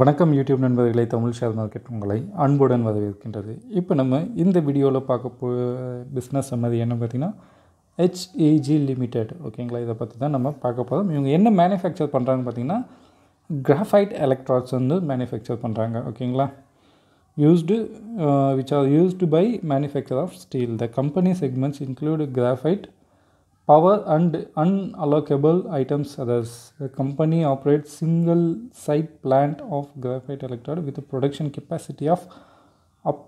வணக்கம் யூடியூப் நண்பர்களை Tamil share market உங்களை அன்புடன் வரவேற்கின்றது இப்போ நம்ம இந்த வீடியோவில் பார்க்க போ பிஸ்னஸ் சம்மதி என்ன பார்த்திங்கன்னா ஹெச்ஏஜி லிமிடெட் ஓகேங்களா இதை பற்றி தான் நம்ம பார்க்க போகிறோம் இவங்க என்ன மேனுஃபேக்சர் பண்ணுறாங்கன்னு பார்த்திங்கன்னா கிராஃபைட் எலக்ட்ராட்ஸ் வந்து மேனுஃபேக்சர் பண்ணுறாங்க ஓகேங்களா used which are used by manufacture of steel the company segments include graphite power and unallocable items others The company operate single site plant of graphite electrode with production capacity of of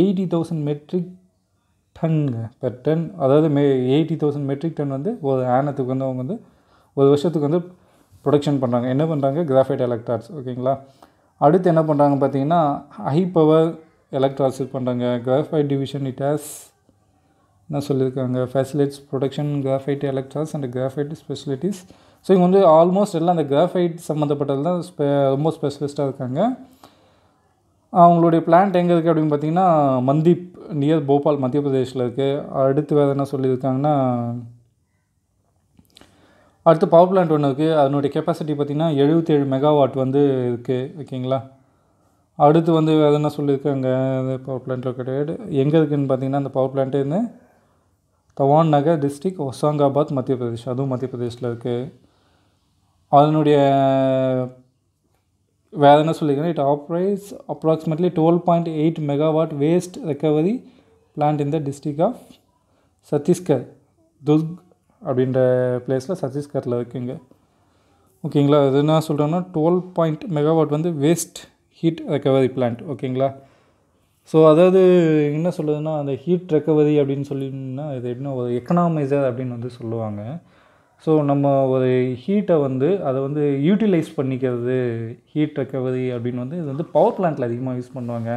eighty thousand metric ton per ton அதாவது மே eighty thousand metric ton வந்து ஒரு ஆனத்துக்கு வந்து அவங்க வந்து ஒரு வருஷத்துக்கு வந்து ப்ரொடக்ஷன் பண்ணுறாங்க என்ன பண்ணுறாங்க கிராஃபைட் எலக்ட்ராட்ஸ் ஓகேங்களா அடுத்து என்ன பண்ணுறாங்க பார்த்தீங்கன்னா ஹை பவர் எலக்ட்ராட்ஸ் பண்ணுறாங்க கிராஃபைட் டிவிஷன் இட் ஹேஸ் என்ன சொல்லியிருக்காங்க facilities production graphite electrodes and graphite specialities so இவங்க வந்து ஆல்மோஸ்ட் எல்லாம் அந்த கிராஃபைட் சம்மந்தப்பட்டது தான் ரொம்ப ஸ்பெஷலிஸ்ட்டாக இருக்காங்க அவங்களுடைய பிளான்ட் எங்கே இருக்குது அப்படின்னு பார்த்தீங்கன்னா மந்திப் நியர் போபால் மத்திய பிரதேஷில் இருக்குது அடுத்து வேறு என்ன சொல்லியிருக்காங்கன்னா அடுத்து பவர் பிளான்ட் ஒன்று இருக்குது அதனுடைய கெப்பாசிட்டி பார்த்திங்கன்னா எழுபத்தேழு மெகாவாட் வந்து இருக்குது ஓகேங்களா அடுத்து வந்து வேறு என்ன சொல்லியிருக்காங்க பவர் பிளான்ட் லொக்கேட்டட் எங்கே இருக்குதுன்னு பார்த்தீங்கன்னா அந்த power plant Tawa Nagar district Hoshangabad Madhya Pradesh அதுவும் மத்திய பிரதேஷில் இருக்குது அதனுடைய வேறு என்ன சொல்லிக்கிறேன் it operates approximately twelve point eight megawatt waste recovery plant இந்த டிஸ்ட்ரிக் ஆஃப் சத்தீஸ்கர் துர்க் அப்படின்ற பிளேஸில் சத்தீஸ்கரில் இருக்குங்க ஓகேங்களா அது என்ன சொல்கிறேன்னா டுவெல் பாயிண்ட் மெகாவாட் வந்து வேஸ்ட் ஹீட் ரெக்கவரி பிளான்ட் ஓகேங்களா ஸோ அதாவது என்ன சொல்லுதுன்னா அந்த ஹீட் ரெக்கவரி அப்படின்னு சொல்லினா இது எப்படின்னா ஒரு எக்கனாமைசர் அப்படின்னு வந்து சொல்லுவாங்க ஸோ நம்ம ஒரு ஹீட்டை வந்து அதை வந்து யூட்டிலைஸ் பண்ணிக்கிறது ஹீட் ரெக்கவரி அப்படின்னு வந்து இது வந்து பவர் பிளான்ட்டில் அதிகமாக யூஸ் பண்ணுவாங்க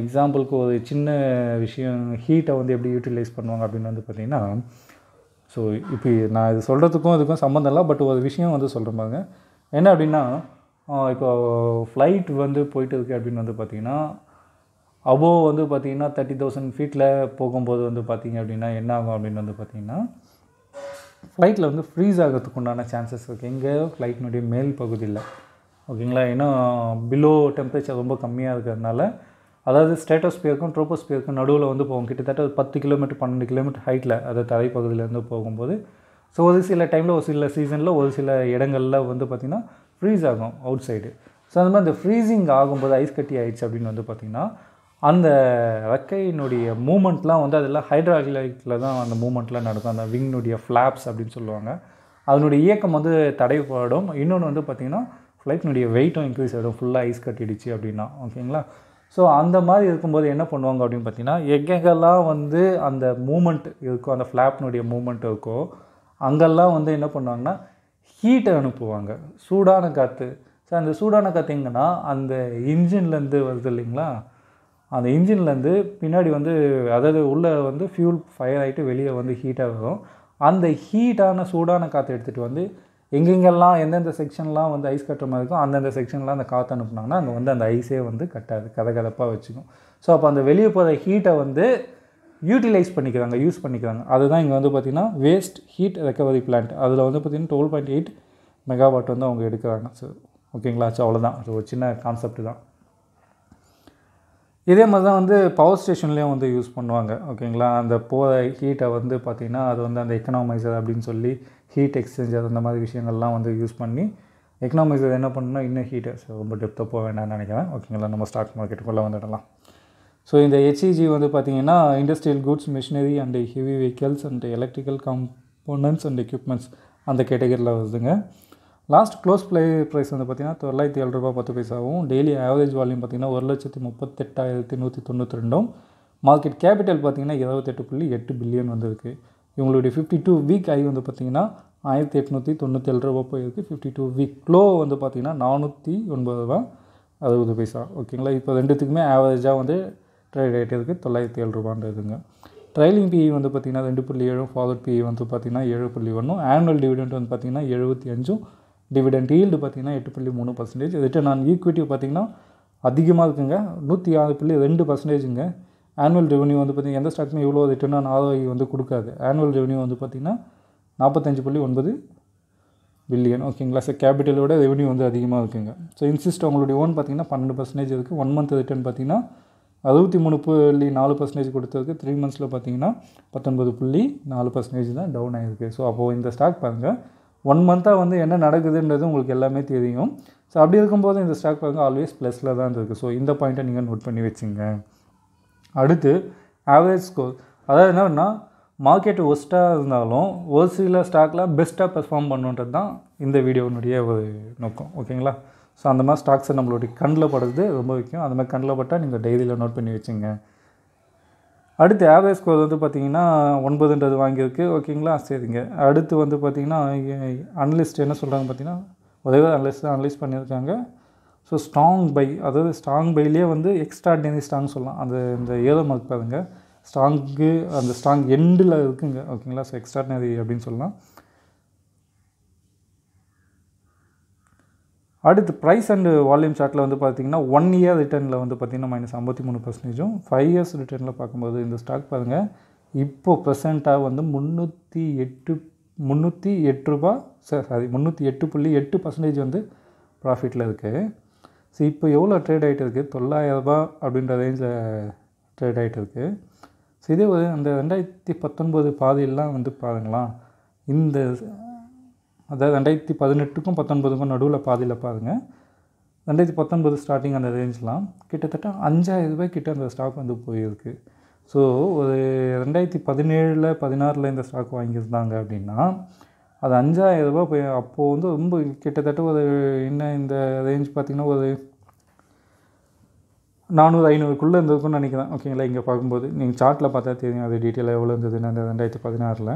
எக்ஸாம்பிளுக்கு ஒரு சின்ன விஷயம் ஹீட்டை வந்து எப்படி யூட்டிலைஸ் பண்ணுவாங்க அப்படின்னு வந்து பார்த்திங்கன்னா ஸோ இப்போ நான் இது சொல்கிறதுக்கும் இதுக்கும் சம்மந்தம் இல்லை பட் ஒரு விஷயம் வந்து சொல்கிற பாருங்க என்ன அப்படின்னா இப்போ ஃப்ளைட் வந்து போயிட்டு இருக்குது அப்படின்னு வந்து பார்த்திங்கன்னா அபோவ் வந்து பார்த்திங்கன்னா தேர்ட்டி தௌசண்ட் ஃபீட்டில் போகும்போது வந்து பார்த்திங்க அப்படின்னா என்ன ஆகும் அப்படின்னு வந்து பார்த்திங்கன்னா ஃப்ளைட்டில் வந்து ஃப்ரீஸ் ஆகிறதுக்கு உண்டான சான்சஸ் இருக்குது எங்கே ஃப்ளைட்டினுடைய மேல் பகுதியில் ஓகேங்களா ஏன்னா பிலோ டெம்பரேச்சர் ரொம்ப கம்மியாக இருக்கிறதுனால அதாவது ஸ்டேட்டோஸ்பியருக்கும் ட்ரோப்போஸ்பியருக்கும் நடுவில் வந்து போகும் கிட்டத்தட்ட ஒரு பத்து கிலோமீட்டர் பன்னெண்டு கிலோமீட்டர் ஹைட்டில் அதை தரைப்பகுதியிலேருந்து போகும்போது ஸோ ஒரு சில டைமில் ஒரு சில சீசனில் ஒரு சில இடங்களில் வந்து பார்த்திங்கன்னா ஃப்ரீஸ் ஆகும் அவுட் சைடு ஸோ அந்த மாதிரி அந்த ஃப்ரீசிங் ஆகும்போது ஐஸ் கட்டி ஆயிடுச்சு அப்படின்னு வந்து பார்த்திங்கன்னா அந்த ரெக்கையினுடைய மூமெண்ட்லாம் வந்து அதெல்லாம் ஹைட்ராக்லிக்கில் தான் அந்த மூமெண்ட்லாம் நடக்கும் அந்த விங்னுடைய ஃப்ளாப்ஸ் அப்படின்னு சொல்லுவாங்க அதனுடைய இயக்கம் வந்து தடைப்படும் இன்னொன்று வந்து பார்த்திங்கன்னா ஃப்ளைட்னுடைய வெயிட்டும் இன்க்ரீஸ் ஆகிடும் ஃபுல்லாக ஐஸ் கட்டிடுச்சு அப்படின்னா ஓகேங்களா ஸோ அந்த மாதிரி இருக்கும்போது என்ன பண்ணுவாங்க அப்படின்னு பார்த்தீங்கன்னா எங்கெங்கெல்லாம் வந்து அந்த மூமெண்ட் இருக்கோ அந்த ஃப்ளாப்னுடைய மூமெண்ட் இருக்கோ அங்கெல்லாம் வந்து என்ன பண்ணுவாங்கன்னா ஹீட்டை அனுப்புவாங்க சூடான காற்று ஸோ அந்த சூடான காற்று எங்கன்னா அந்த இன்ஜின்லேருந்து வருது இல்லைங்களா அந்த இன்ஜின்லேருந்து பின்னாடி வந்து அதாவது உள்ளே வந்து ஃபியூல் ஃபயர் ஆகிட்டு வெளியே வந்து ஹீட்டாக வரும் அந்த ஹீட்டான சூடான காற்று எடுத்துகிட்டு வந்து எங்கெங்கெல்லாம் எந்தெந்த செக்ஷன்லாம் வந்து ஐஸ் கட்டுற மாதிரி இருக்கும் அந்தந்த செக்ஷன்லாம் அந்த காற்று அனுப்புனாங்கன்னா அங்கே வந்து அந்த ஐஸே வந்து கட்டாது கதகதப்பாக வச்சுக்கும் ஸோ அப்போ அந்த வெளியே போகிற ஹீட்டை வந்து யூட்டிலைஸ் பண்ணிக்கிறாங்க யூஸ் பண்ணிக்கிறாங்க அதுதான் இங்கே வந்து பார்த்திங்கன்னா வேஸ்ட் ஹீட் ரெக்கவரி பிளான்ட் அதில் வந்து பார்த்திங்கன்னா டுவெல் பாயிண்ட் எயிட் மெகாவாட் வந்து அவங்க எடுக்கிறாங்க ஸோ ஓகேங்களா ஸோ அவ்வளோதான் அது ஒரு சின்ன கான்செப்ட் தான் இதே மாதிரி தான் வந்து பவர் ஸ்டேஷன்லேயும் வந்து யூஸ் பண்ணுவாங்க ஓகேங்களா அந்த போகிற ஹீட்டை வந்து பார்த்திங்கன்னா அது வந்து அந்த எக்கனாமைசர் அப்படின்னு சொல்லி ஹீட் எக்ஸ்சேஞ்சர் அந்த மாதிரி விஷயங்கள்லாம் வந்து யூஸ் பண்ணி எக்கனாமைசர் என்ன பண்ணணும்னா இன்னும் ஹீட்டு ஸோ ரொம்ப டெப்த்தாக போக வேண்டாம்னு நினைக்கிறேன் ஓகேங்களா நம்ம ஸ்டாக் மார்க்கெட்டுக்குள்ளே வந்துடலாம் ஸோ இந்த ஹெச்இஜி e வந்து பார்த்திங்கன்னா industrial goods machinery and heavy vehicles and electrical components and equipments அந்த கேட்டகரியில் வருதுங்க லாஸ்ட் க்ளோஸ் ப்ளே ப்ரைஸ் வந்து பார்த்திங்கன்னா தொள்ளாயிரத்தி ஏழு ரூபா பத்து பைசாவும் டெய்லி ஆவரேஜ் வால்யூம் பார்த்திங்கன்னா ஒரு லட்சத்தி முப்பத்தெட்டாயிரத்தி நூற்றி தொண்ணூற்றி ரெண்டும் மார்க்கெட் கேபிட்டல் பார்த்திங்கன்னா இருபத்தெட்டு புள்ளி எட்டு பில்லியன் வந்திருக்கு இவங்களுடைய ஃபிஃப்டி டூ வீக் ஐ வந்து பார்த்திங்கன்னா ஆயிரத்தி எட்நூற்றி தொண்ணூற்றி ஏழு ரூபா போயிருக்கு ஃபிஃப்டி டூ வீக் க்ளோ வந்து பார்த்திங்கன்னா நானூற்றி ஒன்பது ரூபா அறுபது பைசா ஓகேங்களா இப்போ ரெண்டுத்துக்குமே ஆவரேஜாக வந்து ட்ரேட் ரேட் இருக்குது தொள்ளாயிரத்தி ஏழு ரூபான்றதுங்க ட்ரைலிங் பிஇ e வந்து பார்த்திங்கன்னா ரெண்டு புள்ளி ஏழும் ஃபார்வர்ட் பிஇ e வந்து பார்த்திங்கன்னா ஏழு புள்ளி ஒன்றும் ஆனுவல் டிவிடெண்ட் வந்து பார்த்திங்கன்னா எழுபத்தி அஞ்சும் டிவிடெண்ட் ஈல்டு பார்த்திங்கன்னா எட்டு புள்ளி மூணு பர்சன்டேஜ் ரிட்டர்ன் ஆன் ஈக்விட்டி பார்த்திங்கன்னா அதிகமாக இருக்குங்க நூற்றி ஆறு புள்ளி ரெண்டு பர்சன்டேஜுங்க ஆனுவல் ரெவன்யூ வந்து பார்த்திங்கன்னா எந்த ஸ்டாக்குமே இவ்வளோ ரிட்டர்ன் ஆன் ஆர்ஓஐ வந்து கொடுக்காது ஆனுவல் ரெவன்யூ வந்து பார்த்திங்கன்னா நாற்பத்தஞ்சு புள்ளி ஒன்பது பில்லியன் ஓகேங்களா சார் கேபிட்டலோட ரெவன்யூ வந்து அதிகமாக இருக்குங்க ஸோ இன்சிஸ்ட் அவங்களுடைய ஓன் பார்த்திங்கன்னா பன்னெண்டு பர்சன்டேஜ் இருக்குது ஒன் மந்த் ரிட்டர்ன் பார்த்திங்கன்னா அறுபத்தி மூணு புள்ளி நாலு பர்சன்டேஜ் கொடுத்ததுக்கு த்ரீ மந்த்ஸில் பார்த்திங்கன்னா பத்தொன்பது புள்ளி நாலு பர்சன்டேஜ் தான் டவுன் ஆகிருக்கு ஸோ அப்போது இந்த ஸ்டாக் பாருங்கள் ஒன் மந்த்தாக வந்து என்ன நடக்குதுன்றது உங்களுக்கு எல்லாமே தெரியும் ஸோ அப்படி இருக்கும்போது இந்த ஸ்டாக் வந்து ஆல்வேஸ் ப்ளஸில் தான் இருக்குது ஸோ இந்த பாயிண்ட்டை நீங்கள் நோட் பண்ணி வச்சுங்க அடுத்து ஆவரேஜ் ஸ்கோர் அதாவது என்னன்னா மார்க்கெட் ஒஸ்ட்டாக இருந்தாலும் ஒரு சில ஸ்டாக்கில் பெஸ்ட்டாக பெர்ஃபார்ம் பண்ணுன்றது தான் இந்த வீடியோனுடைய ஒரு நோக்கம் ஓகேங்களா ஸோ அந்த மாதிரி ஸ்டாக்ஸை நம்மளுடைய கண்ணில் படுறது ரொம்ப முக்கியம் அந்த மாதிரி கண்ணில் பட்டால் நீங்கள் டெய்லியில் நோட் பண்ணி வச்சுங்க அடுத்து ஆவரேஜ் ஸ்கோர் வந்து பார்த்திங்கன்னா ஒன்பதுன்றது வாங்கியிருக்கு ஓகேங்களா சரிங்க அடுத்து வந்து பார்த்திங்கன்னா அனலிஸ்ட் என்ன சொல்கிறாங்க பார்த்திங்கன்னா ஒரே அனலிஸ்ட் அனலிஸ் பண்ணியிருக்காங்க ஸோ ஸ்ட்ராங் பை அதாவது ஸ்ட்ராங் பைலேயே வந்து எக்ஸ்ட்ராடினரி ஸ்ட்ராங் சொல்லலாம் அந்த இந்த ஏதோ மார்க் பாருங்கள் ஸ்ட்ராங்கு அந்த ஸ்ட்ராங் எண்டில் இருக்குங்க ஓகேங்களா ஸோ எக்ஸ்ட்ராடினரி அப்படின்னு சொல்லலாம் அடுத்து ப்ரைஸ் அண்டு வால்யூம் சார்ட்டில் வந்து பார்த்திங்கன்னா ஒன் இயர் ரிட்டர்னில் வந்து பார்த்திங்கன்னா மைனஸ் ஐம்பத்தி மூணு பர்சன்டேஜும் ஃபைவ் இயர்ஸ் ரிட்டர்னில் பார்க்கும்போது இந்த ஸ்டாக் பாருங்கள் இப்போது ப்ரெசண்ட்டாக வந்து முந்நூற்றி எட்டு முந்நூற்றி எட்டு ரூபா சார் சாரி முந்நூற்றி எட்டு புள்ளி எட்டு பர்சன்டேஜ் வந்து ப்ராஃபிட்டில் இருக்குது ஸோ இப்போ எவ்வளோ ட்ரேட் ஆகிட்டு இருக்குது தொள்ளாயிரரூபா அப்படின்ற ரேஞ்சில் ட்ரேட் ஆகிட்டு இருக்குது ஸோ இதே ஒரு அந்த ரெண்டாயிரத்தி பத்தொன்பது பாதையெல்லாம் வந்து பாருங்களா இந்த அதாவது ரெண்டாயிரத்தி பதினெட்டுக்கும் பத்தொன்பதுக்கும் நடுவில் பாதியில் பாருங்கள் ரெண்டாயிரத்தி பத்தொன்பது ஸ்டார்டிங் அந்த ரேஞ்செலாம் கிட்டத்தட்ட அஞ்சாயிரம் ரூபாய் கிட்ட அந்த ஸ்டாக் வந்து போயிருக்கு ஸோ ஒரு ரெண்டாயிரத்தி பதினேழில் பதினாறில் இந்த ஸ்டாக் வாங்கியிருந்தாங்க அப்படின்னா அது அஞ்சாயிரம் ரூபாய் போய் அப்போது வந்து ரொம்ப கிட்டத்தட்ட ஒரு என்ன இந்த ரேஞ்ச் பார்த்திங்கன்னா ஒரு நானூறு ஐநூறுக்குள்ளே இருந்ததுக்குன்னு நினைக்கிறேன் ஓகேங்களா இங்கே பார்க்கும்போது நீங்கள் சார்ட்டில் பார்த்தா தெரியும் அது டீட்டெயிலாக எவ்வளோ இருந்ததுன்னு அந்த ரெண்டாயிரத்தி பதினாறில்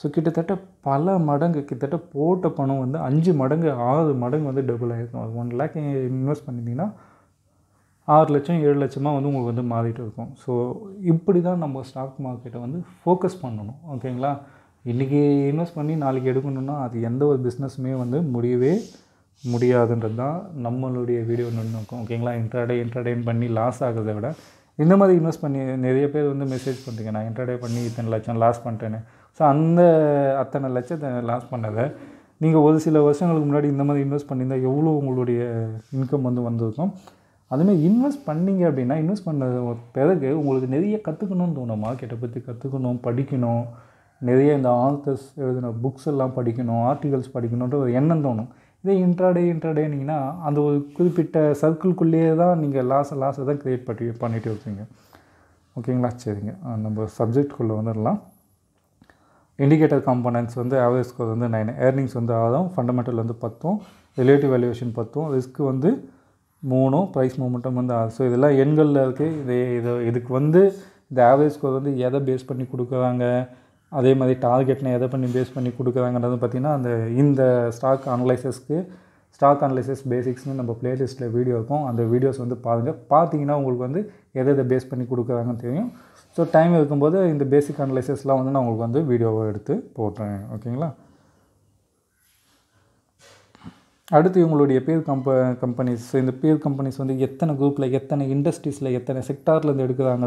ஸோ கிட்டத்தட்ட பல மடங்கு கிட்டத்தட்ட போட்ட பணம் வந்து அஞ்சு மடங்கு ஆறு மடங்கு வந்து டபுள் ஆகிருக்கும் அது ஒன் லேக் இன்வெஸ்ட் பண்ணிட்டீங்கன்னா ஆறு லட்சம் ஏழு லட்சமாக வந்து உங்களுக்கு வந்து மாறிட்டு இருக்கும் ஸோ இப்படி தான் நம்ம ஸ்டாக் மார்க்கெட்டை வந்து ஃபோக்கஸ் பண்ணணும் ஓகேங்களா இன்றைக்கி இன்வெஸ்ட் பண்ணி நாளைக்கு எடுக்கணுன்னா அது எந்த ஒரு பிஸ்னஸுமே வந்து முடியவே முடியாதுன்றது தான் நம்மளுடைய வீடியோ நோக்கம் ஓகேங்களா இன்டர்டே இன்டர்டெயின் பண்ணி லாஸ் ஆகிறத விட இந்த மாதிரி இன்வெஸ்ட் பண்ணி நிறைய பேர் வந்து மெசேஜ் பண்ணுறீங்க நான் இன்டர்டே பண்ணி இத்தனை லட்சம் லாஸ் பண்ணிட்டேன்னு ஸோ அந்த அத்தனை லட்சத்தை லாஸ் பண்ணதை நீங்கள் ஒரு சில வருஷங்களுக்கு முன்னாடி இந்த மாதிரி இன்வெஸ்ட் பண்ணியிருந்தால் எவ்வளோ உங்களுடைய இன்கம் வந்து வந்திருக்கும் அதுமாதிரி இன்வெஸ்ட் பண்ணிங்க அப்படின்னா இன்வெஸ்ட் பண்ண பிறகு உங்களுக்கு நிறைய கற்றுக்கணும்னு தோணும் மார்க்கெட்டை பற்றி கற்றுக்கணும் படிக்கணும் நிறைய இந்த ஆத்தர்ஸ் எழுதின புக்ஸ் எல்லாம் படிக்கணும் ஆர்டிகல்ஸ் படிக்கணுன்ற ஒரு எண்ணம் தோணும் இதே இன்ட்ராடே இன்ட்ராடேனிங்கன்னா அந்த ஒரு குறிப்பிட்ட சர்க்கிள்குள்ளேயே தான் நீங்கள் லாஸை லாஸை தான் க்ரியேட் பண்ணி பண்ணிகிட்டே இருப்பீங்க ஓகேங்களா சரிங்க நம்ம சப்ஜெக்ட்குள்ளே வந்துடலாம் இண்டிகேட்டர் காம்பனன்ட்ஸ் வந்து ஆவரேஜ் ஸ்கோர் வந்து நைன் ஏர்னிங்ஸ் வந்து ஆறும் ஃபண்டமெண்டல் வந்து பத்தும் ரிலேட்டிவ் வேல்யூவேஷன் பத்தும் ரிஸ்க்கு வந்து மூணும் ப்ரைஸ் மூமெண்ட்டும் வந்து ஆறு ஸோ இதெல்லாம் எண்களில் இருக்குது இது இது இதுக்கு வந்து இந்த ஆவரேஜ் ஸ்கோர் வந்து எதை பேஸ் பண்ணி கொடுக்குறாங்க அதே மாதிரி டார்கெட்னா எதை பண்ணி பேஸ் பண்ணி கொடுக்குறாங்கன்றது பார்த்திங்கன்னா அந்த இந்த ஸ்டாக் அனலைசஸ்க்கு ஸ்டாக் அனலைசஸ் பேசிக்ஸ்னு நம்ம பிளேலிஸ்ட்டில் வீடியோ இருக்கும் அந்த வீடியோஸ் வந்து பாருங்கள் பார்த்தீங்கன்னா உங்களுக்கு வந்து எதை எதை பேஸ் பண்ணி கொடுக்குறாங்கன்னு தெரியும் ஸோ டைம் இருக்கும்போது இந்த பேசிக் அனலைசஸ்லாம் வந்து நான் உங்களுக்கு வந்து வீடியோவை எடுத்து போடுறேன் ஓகேங்களா அடுத்து இவங்களுடைய பேர் கம்ப கம்பெனிஸ் இந்த பேர் கம்பெனிஸ் வந்து எத்தனை குரூப்பில் எத்தனை இண்டஸ்ட்ரீஸில் எத்தனை செக்டார்லேருந்து எடுக்கிறாங்க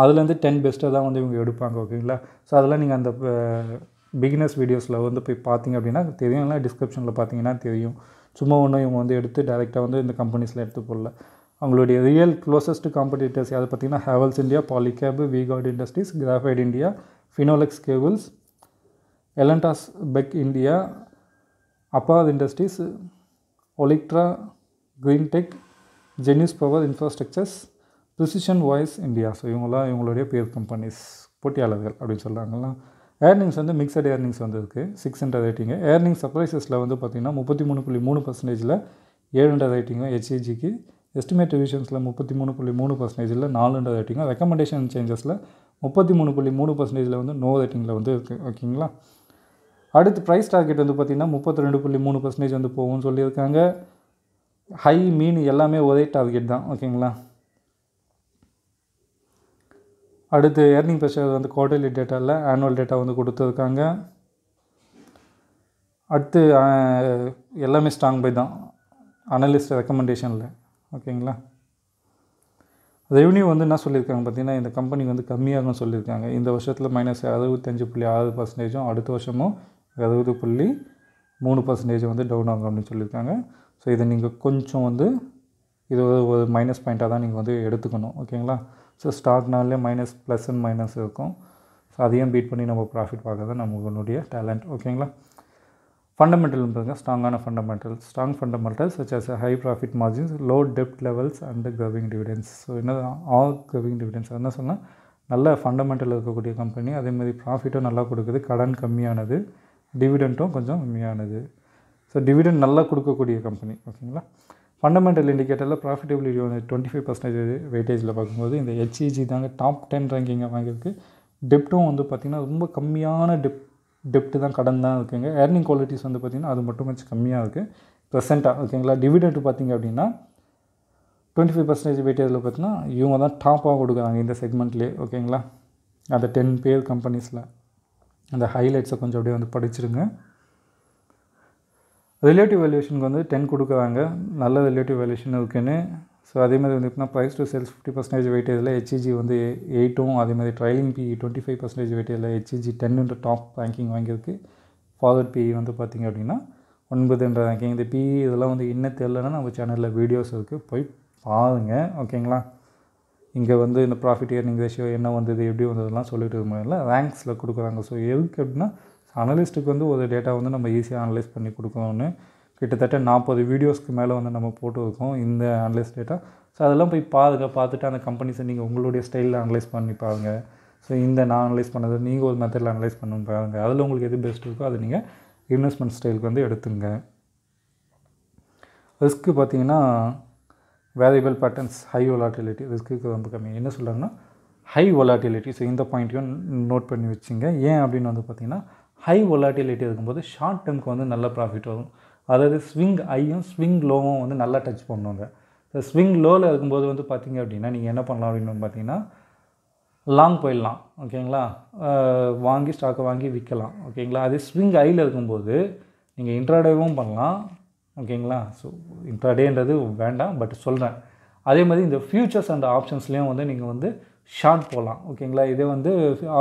அதுலேருந்து டென் பெஸ்ட்டாக தான் வந்து இவங்க எடுப்பாங்க ஓகேங்களா ஸோ அதெல்லாம் நீங்கள் அந்த பிகினர்ஸ் வீடியோஸில் வந்து போய் பார்த்தீங்க அப்படின்னா தெரியும் இல்லை டிஸ்கிரிப்ஷனில் பார்த்தீங்கன்னா தெரியும் சும்மா ஒன்றும் இவங்க வந்து எடுத்து டேரெக்டாக வந்து இந்த கம்பெனிஸில் எடுத்து போடல அவங்களுடைய ரியல் க்ளோசஸ்ட் காம்படிட்டர்ஸ் யார் பார்த்தீங்கன்னா Havells India Polycab V Guard Industries Graphite India Finolex Cables Elantas Beck India Apar Industries Olectra Greentech Genus Power Infrastructures Precision Wires India so இவங்களாம் இவங்களுடைய பேர் கம்பெனிஸ் போட்டியாளர்கள் அப்படின்னு சொல்கிறாங்களா ஏர்னிங்ஸ் வந்து மிக்சட் ஏர்னிங்ஸ் வந்துருக்கு சிக்ஸ் ஹண்ட்ரட் ரேட்டிங்கு ஏர்னிங் சர்ப்ரைசஸில் வந்து பார்த்திங்கன்னா முப்பத்தி மூணு புள்ளி மூணு பர்சன்டேஜில் ஏழு ஹண்ட்ரட் ரேட்டிங்கும் ஹெச்ஏஜிக்கு எஸ்டிமேட் ரிவிஷன்ஸில் முப்பத்தி மூணு புள்ளி மூணு பர்சன்டேஜில் நாலுன்ற ரேட்டிங்கும் ரெக்கமெண்டேஷன் சேஞ்சஸில் முப்பத்தி மூணு புள்ளி மூணு பர்சன்டேஜில் வந்து நோ ரேட்டிங்கில் வந்து இருக்குது ஓகேங்களா அடுத்து ப்ரைஸ் டார்கெட் வந்து பார்த்திங்கன்னா முப்பத்தி ரெண்டு புள்ளி மூணு பர்சன்டேஜ் வந்து போகும்னு சொல்லியிருக்காங்க ஹை மீன் எல்லாமே ஒரே டார்கெட் தான் ஓகேங்களா அடுத்து ஏர்னிங் ப்ரெஷர் வந்து குவார்டர்லி டேட்டாவில் ஆனுவல் டேட்டா வந்து கொடுத்துருக்காங்க அடுத்து எல்லாமே ஸ்ட்ராங் பை தான் அனலிஸ்ட் ரெக்கமெண்டேஷனில் ஓகேங்களா ரெவன்யூ வந்து என்ன சொல்லியிருக்காங்க பார்த்தீங்கன்னா இந்த கம்பெனி வந்து கம்மியாகும் சொல்லியிருக்காங்க இந்த வருஷத்தில் மைனஸ் அறுபத்தஞ்சு புள்ளி ஆறு பர்சன்டேஜும் அடுத்த வருஷமும் அறுபது புள்ளி மூணு பர்சன்டேஜ் வந்து டவுன் ஆகும் அப்படின்னு சொல்லியிருக்காங்க ஸோ இதை நீங்கள் கொஞ்சம் வந்து இது ஒரு மைனஸ் பாயிண்ட்டாக தான் நீங்கள் வந்து எடுத்துக்கணும் ஓகேங்களா ஸோ ஸ்டாக்னாலே மைனஸ் ப்ளஸ் அண்ட் மைனஸ் இருக்கும் ஸோ அதையும் பீட் பண்ணி நம்ம ப்ராஃபிட் பார்க்குறது நம்மளுடைய டேலண்ட் ஓகேங்களா ஃபண்டமெண்டல்ன்றாங்க ஸ்ட்ராங்கான fundamentals strong fundamentals such as high profit margins low டெப்ட் levels and giving dividends so என்ன ஆல் கவிங் டிவிடென்ஸ் என்ன சொன்னால் நல்ல ஃபண்டமெண்டல் இருக்கக்கூடிய கம்பெனி அதே மாதிரி ப்ராஃபிட்டும் நல்லா கொடுக்குது கடன் கம்மியானது டிவிடெண்ட்டும் கொஞ்சம் கம்மியானது ஸோ டிவிடெண்ட் நல்லா கொடுக்கக்கூடிய கம்பெனி ஓகேங்களா ஃபண்டமெண்டல் இண்டிகேட்டரில் ப்ராஃபிட்டபிலிட்டி வந்து டுவெண்ட்டி ஃபைவ் பர்சன்டேஜ் வெயிட்டேஜில் பார்க்கும்போது இந்த ஹெச்இஜி e தாங்க டாப் டென் ரேங்கிங்கை வாங்கியிருக்கு டெப்ட்டும் வந்து பார்த்திங்கன்னா ரொம்ப கம்மியான டெப் டெப்ட்டு தான் கடன் தான் இருக்குங்க ஏர்னிங் குவாலிட்டிஸ் வந்து பார்த்திங்கன்னா அது மட்டும் கொஞ்சம் கம்மியாக இருக்குது ப்ரெசென்ட்டாக ஓகேங்களா டிவிடெண்ட் பார்த்திங்க அப்படின்னா டுவெண்ட்டி ஃபைவ் பர்சன்டேஜ் வெயிட்டேஜில் பார்த்தீங்கன்னா இவங்க தான் டாப்பாக கொடுக்குறாங்க இந்த செக்மெண்ட்லேயே ஓகேங்களா அந்த டென் பேர் கம்பெனிஸில் அந்த ஹைலைட்ஸை கொஞ்சம் அப்படியே வந்து படிச்சிருங்க ரிலேட்டிவ் வேல்யூஷனுக்கு வந்து டென் கொடுக்குறாங்க நல்ல ரிலேட்டிவ் வேல்யூஷன் இருக்குன்னு ஸோ அதே மாதிரி வந்து எப்படின்னா price to sales fifty percentage வெயிட்டேஜில் ஹெச்இஜி வந்து எயிட்டும் அதே மாதிரி trailing P twenty five percentage வெயிட்டேஜில் ஹெச்இஜி டென்னுன்ற டாப் ரேங்கிங் வாங்கியிருக்கு ஃபார்வர்ட் பி e வந்து பார்த்திங்க அப்படின்னா ஒன்பதுன்ற ரேங்கிங் இந்த பி e இதெல்லாம் வந்து என்ன தெரிலன்னா நம்ம சேனலில் வீடியோஸ் இருக்குது போய் பாருங்கள் ஓகேங்களா இங்கே வந்து இந்த ப்ராஃபிட் ஏர்னிங் ரேஷியோ என்ன வந்தது எப்படி வந்ததுலாம் சொல்லிட்டு முடியல ரேங்க்ஸில் கொடுக்குறாங்க ஸோ எதுக்கு அப்படின்னா அனலிஸ்ட்டுக்கு வந்து ஒரு டேட்டா வந்து நம்ம ஈஸியாக அனலைஸ் பண்ணி கொடுக்கணும்னு கிட்டத்தட்ட நாற்பது வீடியோஸ்க்கு மேலே வந்து நம்ம போட்டுருக்கோம் இந்த அனலைஸ் டேட்டா ஸோ அதெல்லாம் போய் பாருங்க பார்த்துட்டு அந்த கம்பெனிஸை நீங்கள் உங்களுடைய ஸ்டைலில் அனலைஸ் பண்ணி பாருங்கள் ஸோ இந்த நான் அனலைஸ் பண்ணது நீங்கள் ஒரு மெத்தடில் அனலைஸ் பண்ண பாருங்கள் அதில் உங்களுக்கு எது பெஸ்ட் இருக்கோ அதை நீங்கள் இன்வெஸ்ட்மெண்ட் ஸ்டைலுக்கு வந்து எடுத்துங்க ரிஸ்க்கு பார்த்தீங்கன்னா variable patterns high volatility risk ரொம்ப கம்மி என்ன சொல்கிறாங்கன்னா ஹை ஒலாட்டிலிட்டி ஸோ இந்த பாயிண்ட்டையும் நோட் பண்ணி வச்சுங்க ஏன் அப்படின்னு வந்து பார்த்திங்கன்னா ஹை ஒலாட்டிலிட்டி இருக்கும்போது ஷார்ட் டேர்முக்கு வந்து நல்ல ப்ராஃபிட் வரும் அதாவது ஸ்விங் ஐயும் ஸ்விங் லோவும் வந்து நல்லா டச் பண்ணுவாங்க ஸோ ஸ்விங் லோவில் இருக்கும்போது வந்து பார்த்திங்க அப்படின்னா நீங்கள் என்ன பண்ணலாம் அப்படின்னு பார்த்தீங்கன்னா லாங் போயிடலாம் ஓகேங்களா வாங்கி ஸ்டாக்கை வாங்கி விற்கலாம் ஓகேங்களா அதே ஸ்விங் ஐயில் இருக்கும்போது நீங்கள் இன்ட்ராடேவும் பண்ணலாம் ஓகேங்களா ஸோ இன்ட்ராடேன்றது வேண்டாம் பட் சொல்கிறேன் அதே மாதிரி இந்த ஃப்யூச்சர்ஸ் அண்ட் ஆப்ஷன்ஸ்லேயும் வந்து நீங்கள் வந்து ஷார்ட் போகலாம் ஓகேங்களா இதே வந்து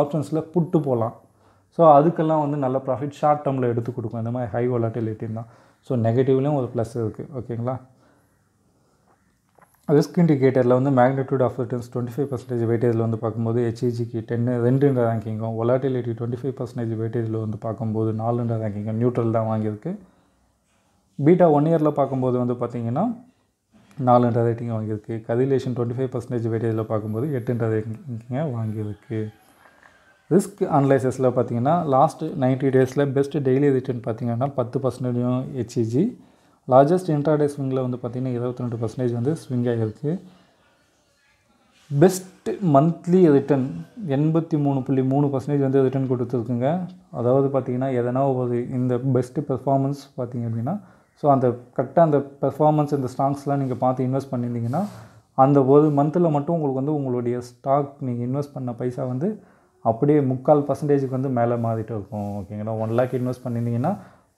ஆப்ஷன்ஸில் புட்டு போகலாம் ஸோ அதுக்கெல்லாம் வந்து நல்ல ப்ராஃபிட் ஷார்ட் டேர்மில் எடுத்து கொடுக்கும் இந்த மாதிரி ஹை வாலட்டிலிட்டின் தான் ஸோ நெகட்டிவ்லேயும் ஒரு ப்ளஸ் இருக்குது ஓகேங்களா ரிஸ்க் இண்டிகேட்டரில் வந்து magnitude of returns twenty five percentage வெயிட்டேஜில் வந்து பார்க்கும்போது ஹெச்இஜிக்கு e டென்னு ரெண்டுன்ற ரேங்கிங்கும் ஒலாட்டிலிட்டி டுவெண்ட்டி ஃபைவ் பர்சன்டேஜ் வெயிட்டேஜில் வந்து பார்க்கும்போது நாலுன்ற ரேங்கிங்கும் நியூட்ரல் தான் வாங்கியிருக்கு பீட்டா ஒன் இயரில் பார்க்கும்போது வந்து பார்த்திங்கன்னா நாலுன்ற ரேட்டிங் வாங்கியிருக்கு கதிலேஷன் டுவெண்ட்டி ஃபைவ் பர்சன்டேஜ் வெயிட்டேஜில் பார்க்கும்போது எட்டுன்ற ரேட்டிங்க வாங்கியிருக்கு ரிஸ்க் அனலைசஸில் பார்த்தீங்கன்னா லாஸ்ட் நைன்ட்டி டேஸில் பெஸ்ட் டெய்லி ரிட்டர்ன் பார்த்தீங்கன்னா பத்து பர்சன்டேஜும் ஹெச்இஜி லார்ஜஸ்ட் இன்ட்ராடே ஸ்விங்கில் வந்து பார்த்திங்கன்னா இருபத்தி ரெண்டு பர்சன்டேஜ் வந்து ஸ்விங் ஆகிருக்கு பெஸ்ட் மந்த்லி ரிட்டர்ன் எண்பத்தி மூணு புள்ளி மூணு பர்சன்டேஜ் வந்து ரிட்டர்ன் கொடுத்துருக்குங்க அதாவது பார்த்திங்கன்னா எதனா ஒரு இந்த பெஸ்ட்டு பெர்ஃபார்மன்ஸ் பார்த்திங்க அப்படின்னா ஸோ அந்த கரெக்டாக அந்த பெர்ஃபார்மன்ஸ் இந்த ஸ்டாக்ஸ்லாம் நீங்கள் பார்த்து இன்வெஸ்ட் பண்ணியிருந்தீங்கன்னா அந்த ஒரு மந்தில் மட்டும் உங்களுக்கு வந்து உங்களுடைய ஸ்டாக் நீங்கள் இன்வெஸ்ட் பண்ண பைசா வந்து அப்படியே முக்கால் பர்சன்டேஜுக்கு வந்து மேலே மாறிட்டு இருக்கும் ஓகேங்களா ஒன் லேக் இன்வெஸ்ட் பண்ணியிருந்தீங்கன்னா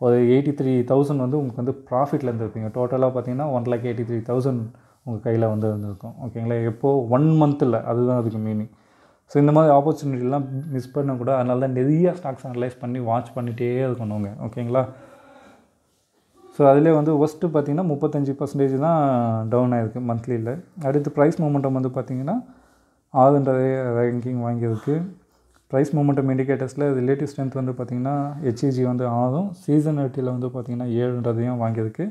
ஒரு எயிட்டி த்ரீ தௌசண்ட் வந்து உங்களுக்கு வந்து ப்ராஃபிட்டில் இருந்துருப்பீங்க டோட்டலாக பார்த்தீங்கன்னா one lakh eighty three thousand உங்கள் கையில் வந்து இருந்திருக்கும் ஓகேங்களா எப்போது ஒன் மந்த்தில் அதுதான் அதுக்கு மீனிங் ஸோ இந்த மாதிரி ஆப்பர்ச்சுனிட்டிலாம் மிஸ் பண்ணக்கூட அதனால தான் நிறைய ஸ்டாக்ஸ் அனலைஸ் பண்ணி வாட்ச் பண்ணிகிட்டே இருக்கணுங்க ஓகேங்களா ஸோ அதிலே வந்து ஒஸ்ட்டு பார்த்திங்கன்னா முப்பத்தஞ்சு பர்சன்டேஜ் தான் டவுன் ஆகிருக்கு மந்த்லியில் அடுத்து ப்ரைஸ் மூமெண்ட்டம் வந்து பார்த்திங்கன்னா ஆறுன்றதே ரேங்கிங் வாங்கியிருக்கு ப்ரைஸ் மூமெண்டம் இண்டிகேட்டர்ஸில் ரிலேட்டிவ் ஸ்ட்ரென்த் வந்து பார்த்திங்கன்னா ஹெச்இஜி e வந்து ஆறும் சீசனாலிட்டியில் வந்து பார்த்திங்கன்னா ஏழுன்றதையும் வாங்கியிருக்கு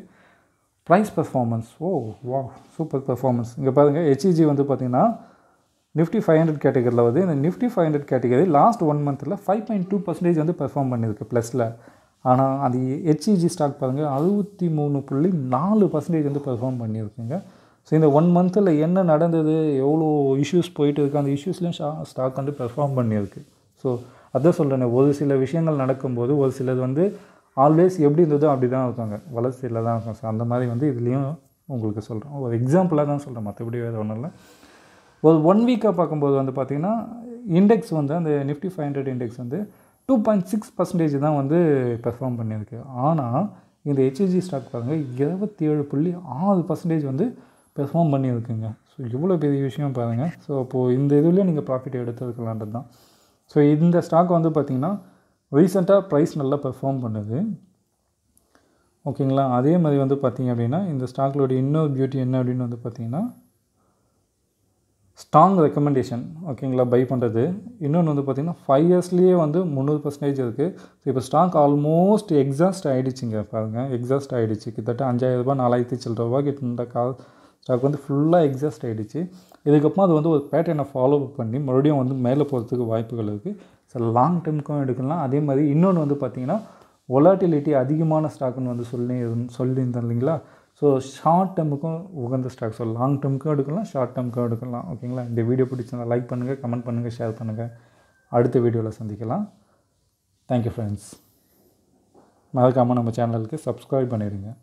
ப்ரைஸ் பர்ஃபார்மன்ஸ் ஓ வா சூப்பர் பர்ஃபார்மன்ஸ் இங்கே பாருங்கள் ஹெச்இஜி வந்து பார்த்திங்கன்னா நிஃப்டி ஃபைவ் ஹண்ட்ரட் கேட்டகரியில் வந்து இந்த Nifty five hundred category last one மந்த்தில் ஃபைவ் பாயிண்ட் டூ பர்சன்டேஜ் வந்து பெர்ஃபார்ம் பண்ணியிருக்கு ப்ளஸில் ஆனால் அது ஹெச்இஜி ஸ்டாக் e பாருங்கள் அறுபத்தி மூணு புள்ளி நாலு பர்சன்டேஜ் வந்து பெர்ஃபார்ம் பண்ணியிருக்குங்க ஸோ இந்த ஒன் மந்தில் என்ன நடந்தது எவ்வளோ இஷ்யூஸ் போயிட்டு இருக்குது அந்த இஷ்யூஸ்லேயும் ஷா ஸ்டாக் வந்து பெர்ஃபார்ம் பண்ணியிருக்கு ஸோ அதான் சொல்கிறேன் ஒரு சில விஷயங்கள் நடக்கும்போது ஒரு சிலது வந்து ஆல்வேஸ் எப்படி இருந்ததோ அப்படி தான் இருக்காங்க வளர்ச்சியில் தான் இருக்கும் ஸோ அந்த மாதிரி வந்து இதுலேயும் உங்களுக்கு சொல்கிறோம் ஒரு எக்ஸாம்பிளாக தான் சொல்கிறேன் மற்றபடி வேறு ஒன்றும் இல்லை ஒரு ஒன் வீக்காக பார்க்கும்போது வந்து பார்த்திங்கன்னா இண்டெக்ஸ் வந்து அந்த நிஃப்டி ஃபைவ் ஹண்ட்ரட் இண்டெக்ஸ் வந்து டூ பாயிண்ட் சிக்ஸ் பர்சன்டேஜ் தான் வந்து பெர்ஃபார்ம் பண்ணியிருக்கு ஆனால் இந்த ஹெச்எஸ்ஜி ஸ்டாக் பாருங்கள் இருபத்தி ஏழு புள்ளி ஆறு பர்சன்டேஜ் வந்து பெர்ஃபார்ம் பண்ணியிருக்குங்க ஸோ இவ்வளோ பெரிய விஷயம் பாருங்கள் ஸோ அப்போது இந்த இதுலேயே நீங்கள் ப்ராஃபிட் எடுத்துருக்கலான்றது தான் ஸோ இந்த ஸ்டாக் வந்து பார்த்திங்கன்னா ரீசெண்டாக ப்ரைஸ் நல்லா பெர்ஃபார்ம் பண்ணுது ஓகேங்களா அதே மாதிரி வந்து பார்த்திங்க அப்படின்னா இந்த ஸ்டாக்லோட இன்னொரு பியூட்டி என்ன அப்படின்னு வந்து பார்த்திங்கன்னா ஸ்ட்ராங் ரெக்கமெண்டேஷன் ஓகேங்களா பை பண்ணுறது இன்னொன்று வந்து பார்த்திங்கன்னா ஃபைவ் இயர்ஸ்லேயே வந்து முந்நூறு பர்சன்டேஜ் இருக்குது ஸோ இப்போ ஸ்டாக் ஆல்மோஸ்ட் எக்ஸாஸ்ட் ஆகிடுச்சிங்க பாருங்கள் எக்ஸாஸ்ட் ஆகிடுச்சு கிட்டத்தட்ட அஞ்சாயிரம் ரூபாய் நாலாயிரத்தி சில்லரூபா கிட்ட கால் ஸ்டாக் வந்து ஃபுல்லாக எக்ஸாஸ்ட் ஆகிடுச்சு இதுக்கப்புறம் அது வந்து ஒரு பேட்டர்னை ஃபாலோ அப் பண்ணி மறுபடியும் வந்து மேலே போகிறதுக்கு வாய்ப்புகள் இருக்குது ஸோ லாங் டேர்முக்கும் எடுக்கலாம் அதே மாதிரி இன்னொன்று வந்து பார்த்திங்கன்னா ஒலாட்டிலிட்டி அதிகமான ஸ்டாக்குன்னு வந்து சொல்லி சொல்லியிருந்தேன் இல்லைங்களா ஸோ ஷார்ட் டேர்முக்கும் உகந்த ஸ்டாக் ஸோ லாங் டேர்முக்கும் எடுக்கலாம் ஷார்ட் டேர்முக்கும் எடுக்கலாம் ஓகேங்களா இந்த வீடியோ பிடிச்சிருந்தால் லைக் பண்ணுங்கள் கமெண்ட் பண்ணுங்கள் ஷேர் பண்ணுங்கள் அடுத்த வீடியோவில் சந்திக்கலாம் தேங்க்யூ ஃப்ரெண்ட்ஸ் மறக்காமல் நம்ம சேனலுக்கு சப்ஸ்கிரைப் பண்ணிடுங்க